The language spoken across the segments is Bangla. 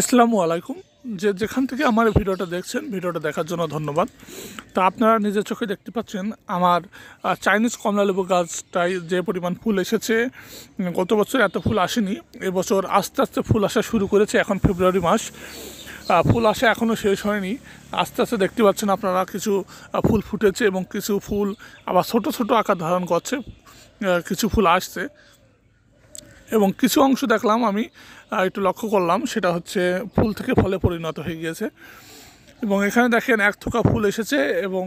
আসসালামু আলাইকুম যে যেখান থেকে আমার ভিডিওটা দেখছেন ভিডিওটা দেখার জন্য ধন্যবাদ তা আপনারা নিজের চোখে দেখতে পাচ্ছেন আমার চাইনিজ কমলালেবু গাছটায় যে পরিমাণ ফুল এসেছে গত বছর এত ফুল আসেনি এবছর আস্তে আস্তে ফুল আসা শুরু করেছে এখন ফেব্রুয়ারি মাস ফুল আসা এখনও শেষ হয়নি আস্তে আস্তে দেখতে পাচ্ছেন আপনারা কিছু ফুল ফুটেছে এবং কিছু ফুল আবার ছোট ছোট আকার ধারণ করছে কিছু ফুল আসছে এবং কিছু অংশ দেখলাম আমি একটু লক্ষ্য করলাম সেটা হচ্ছে ফুল থেকে ফলে পরিণত হয়ে গিয়েছে এবং এখানে দেখেন এক থোকা ফুল এসেছে এবং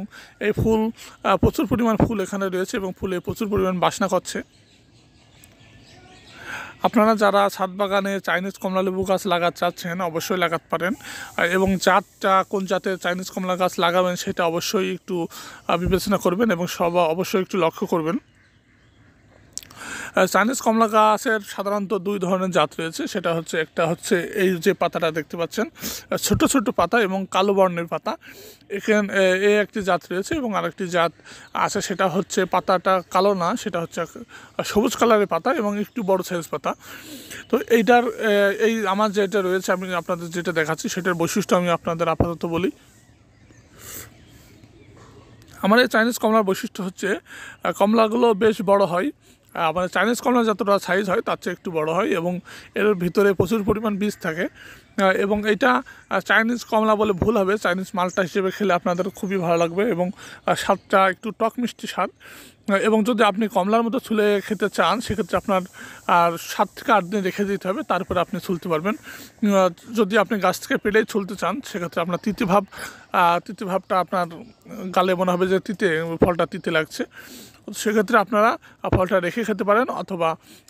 এই ফুল প্রচুর পরিমাণ ফুল এখানে রয়েছে এবং ফুলে প্রচুর পরিমাণ বাসনা করছে আপনারা যারা ছাদ বাগানে চাইনিজ কমলালেবু গাছ লাগাতে চাচ্ছেন অবশ্যই লাগাতে পারেন এবং জাতটা কোন জাতের চাইনিজ কমলা গাছ লাগাবেন সেটা অবশ্যই একটু বিবেচনা করবেন এবং সব অবশ্যই একটু লক্ষ্য করবেন চাইনিজ কমলা গাছের সাধারণত দুই ধরনের জাত রয়েছে সেটা হচ্ছে একটা হচ্ছে এই যে পাতাটা দেখতে পাচ্ছেন ছোট ছোট পাতা এবং কালো বর্ণের পাতা এখানে এ একটি জাত রয়েছে এবং আরেকটি জাত আছে সেটা হচ্ছে পাতাটা কালো না সেটা হচ্ছে সবুজ কালারের পাতা এবং একটু বড় সাইজ পাতা তো এইটার এই আমার যেটা রয়েছে আমি আপনাদের যেটা দেখাচ্ছি সেটার বৈশিষ্ট্য আমি আপনাদের আপাতত বলি আমার এই চাইনিজ কমলার বৈশিষ্ট্য হচ্ছে কমলাগুলো বেশ বড় হয় আমাদের চাইনিজ কমলা যতটা সাইজ হয় তার চেয়ে একটু বড় হয় এবং এর ভিতরে প্রচুর পরিমাণ বীজ থাকে এবং এটা চাইনিজ কমলা বলে ভুল হবে চাইনিজ মালটা হিসেবে খেলে আপনাদের খুবই ভালো লাগবে এবং স্বাদটা একটু টক মিষ্টি স্বাদ এবং যদি আপনি কমলার মতো ছুলে খেতে চান সেক্ষেত্রে আপনার আর সাত থেকে আট দিন রেখে দিতে হবে তারপরে আপনি ছুলতে পারবেন যদি আপনি গাছ থেকে পেটেই ছুলতে চান সেক্ষেত্রে আপনার তিতিভাব তিতিভাবটা আপনার গালে মনে হবে যে তিতে ফলটা তিতে লাগছে সেক্ষেত্রে আপনারা ফলটা রেখে খেতে পারেন অথবা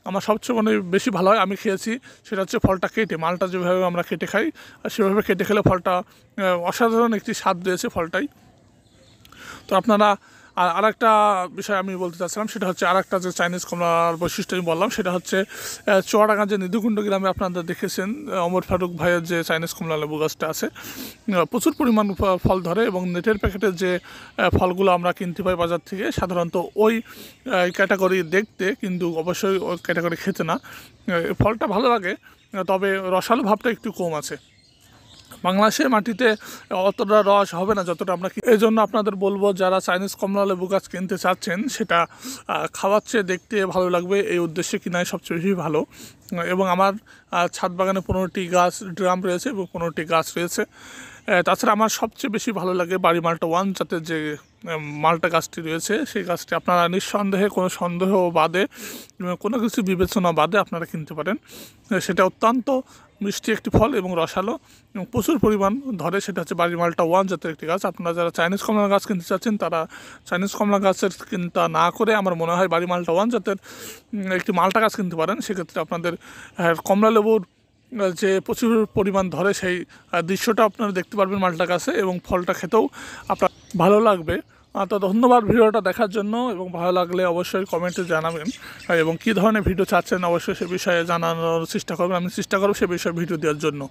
আমার সবচেয়ে মানে বেশি ভালো হয় আমি খেয়েছি সেটা হচ্ছে ফলটা কেটে মালটা যেভাবে আমরা কেটে খাই আর সেভাবে কেটে খেলে ফলটা অসাধারণ একটি স্বাদ দিয়েছে ফলটাই তো আপনারা আর আরেকটা বিষয় আমি বলতে চাচ্ছিলাম সেটা হচ্ছে আরেকটা যে চাইনিজ কমলার বৈশিষ্ট্য আমি বললাম সেটা হচ্ছে চুয়াডাঙ্গা যে নিধুকুণ্ড গ্রামে আপনারা দেখেছেন অমর ফারুক ভাইয়ের যে চাইনিজ কমলা লেবু গাছটা আছে প্রচুর পরিমাণ ফল ধরে এবং নেটের প্যাকেটের যে ফলগুলো আমরা কিনতে পাই বাজার থেকে সাধারণত ওই ক্যাটাগরি দেখতে কিন্তু অবশ্যই ওই ক্যাটাগরি খেতে না ফলটা ভালো লাগে তবে রসালো ভাবটা একটু কম আছে বাংলাদেশের মাটিতে অতটা রস হবে না যতটা আমরা এই জন্য আপনাদের বলবো যারা চাইনিজ কমলা লেবু গাছ কিনতে চাচ্ছেন সেটা খাওয়াচ্ছে দেখতে ভালো লাগবে এই উদ্দেশ্যে কিনাই সবচেয়ে বেশি ভালো এবং আমার ছাদ বাগানে পনেরোটি গাছ ড্রাম রয়েছে এবং পনেরোটি গাছ রয়েছে তাছাড়া আমার সবচেয়ে বেশি ভালো লাগে বাড়ি মালটা ওয়ান যাতে যে মালটা গাছটি রয়েছে সেই গাছটি আপনারা নিঃসন্দেহে কোনো সন্দেহ বাদে কোনো কিছু বিবেচনা বাদে আপনারা কিনতে পারেন সেটা অত্যন্ত মিষ্টি একটি ফল এবং রসালো এবং প্রচুর পরিমাণ ধরে সেটা হচ্ছে বাড়ির মালটা ওয়ান জাতের একটি গাছ আপনারা যারা চাইনিজ কমলা গাছ কিনতে চাচ্ছেন তারা চাইনিজ কমলা গাছের কিনতা না করে আমার মনে হয় বাড়ি মালটা ওয়ান জাতের একটি মালটা গাছ কিনতে পারেন সেক্ষেত্রে আপনাদের কমলা লেবুর যে প্রচুর পরিমাণ ধরে সেই দৃশ্যটা আপনারা দেখতে পারবেন মালটা গাছে এবং ফলটা খেতেও আপনার ভালো লাগবে তো ধন্যবাদ ভিডিওটা দেখার জন্য এবং ভালো লাগলে অবশ্যই কমেন্টে জানাবেন এবং কি ধরনের ভিডিও চাচ্ছেন অবশ্যই সে বিষয়ে জানানোর চেষ্টা করবেন আমি চেষ্টা করব সে বিষয়ে ভিডিও দেওয়ার জন্য